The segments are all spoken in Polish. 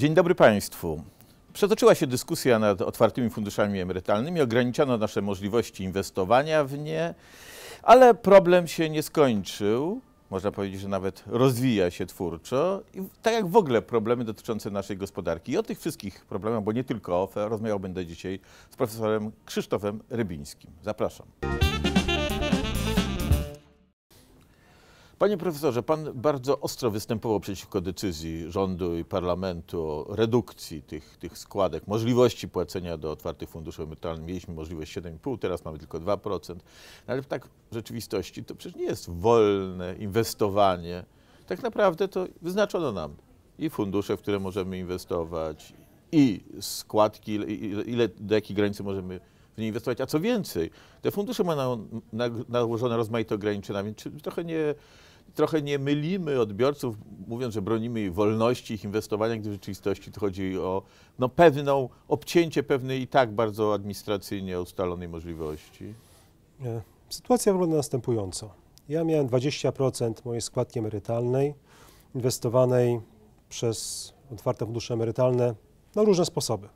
Dzień dobry Państwu. Przetoczyła się dyskusja nad otwartymi funduszami emerytalnymi, ograniczono nasze możliwości inwestowania w nie, ale problem się nie skończył. Można powiedzieć, że nawet rozwija się twórczo, I tak jak w ogóle problemy dotyczące naszej gospodarki. I o tych wszystkich problemach, bo nie tylko OFE, rozmawiał będę dzisiaj z profesorem Krzysztofem Rybińskim. Zapraszam. Panie profesorze, pan bardzo ostro występował przeciwko decyzji rządu i parlamentu o redukcji tych, tych składek, możliwości płacenia do otwartych funduszy emerytalnych. Mieliśmy możliwość 7,5, teraz mamy tylko 2%. No ale tak w rzeczywistości to przecież nie jest wolne inwestowanie. Tak naprawdę to wyznaczono nam i fundusze, w które możemy inwestować, i składki, ile, ile do jakiej granicy możemy nie inwestować. A co więcej, te fundusze mają nałożone rozmaite ograniczenia, więc trochę nie, trochę nie mylimy odbiorców, mówiąc, że bronimy ich wolności, ich inwestowania, gdy w rzeczywistości tu chodzi o no, pewną obcięcie pewnej i tak bardzo administracyjnie ustalonej możliwości. E, sytuacja wygląda następująco. Ja miałem 20% mojej składki emerytalnej inwestowanej przez otwarte fundusze emerytalne na różne sposoby.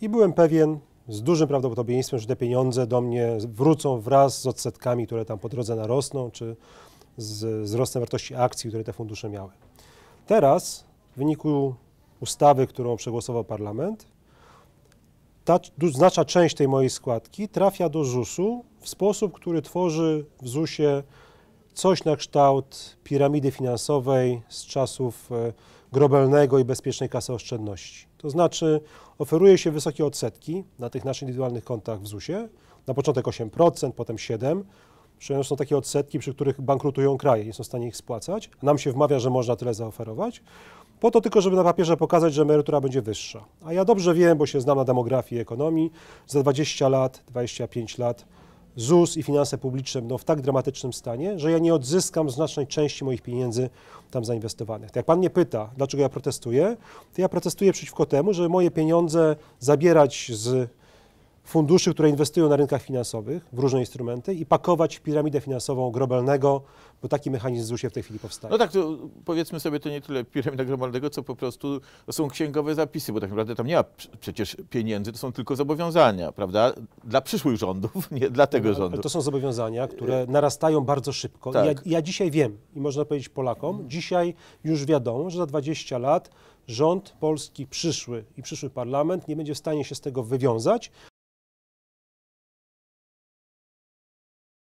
I byłem pewien, z dużym prawdopodobieństwem, że te pieniądze do mnie wrócą wraz z odsetkami, które tam po drodze narosną, czy z wzrostem wartości akcji, które te fundusze miały. Teraz w wyniku ustawy, którą przegłosował parlament, ta znaczna część tej mojej składki trafia do ZUS-u w sposób, który tworzy w ZUS-ie coś na kształt piramidy finansowej z czasów e, grobelnego i bezpiecznej kasy oszczędności. To znaczy oferuje się wysokie odsetki na tych naszych indywidualnych kontach w ZUS-ie, na początek 8%, potem 7%. Przecież są takie odsetki, przy których bankrutują kraje, nie są w stanie ich spłacać. Nam się wmawia, że można tyle zaoferować, po to tylko, żeby na papierze pokazać, że emerytura będzie wyższa. A ja dobrze wiem, bo się znam na demografii i ekonomii, za 20 lat, 25 lat ZUS i finanse publiczne będą w tak dramatycznym stanie, że ja nie odzyskam znacznej części moich pieniędzy tam zainwestowanych. To jak pan mnie pyta, dlaczego ja protestuję, to ja protestuję przeciwko temu, żeby moje pieniądze zabierać z funduszy, które inwestują na rynkach finansowych w różne instrumenty i pakować w piramidę finansową globalnego, bo taki mechanizm ZUS się w tej chwili powstaje. No tak, to powiedzmy sobie, to nie tyle piramida globalnego, co po prostu to są księgowe zapisy, bo tak naprawdę tam nie ma przecież pieniędzy, to są tylko zobowiązania, prawda? Dla przyszłych rządów, nie dla tego no, rządu. Ale to są zobowiązania, które narastają bardzo szybko. Tak. Ja, ja dzisiaj wiem i można powiedzieć Polakom, dzisiaj już wiadomo, że za 20 lat rząd polski przyszły i przyszły parlament nie będzie w stanie się z tego wywiązać,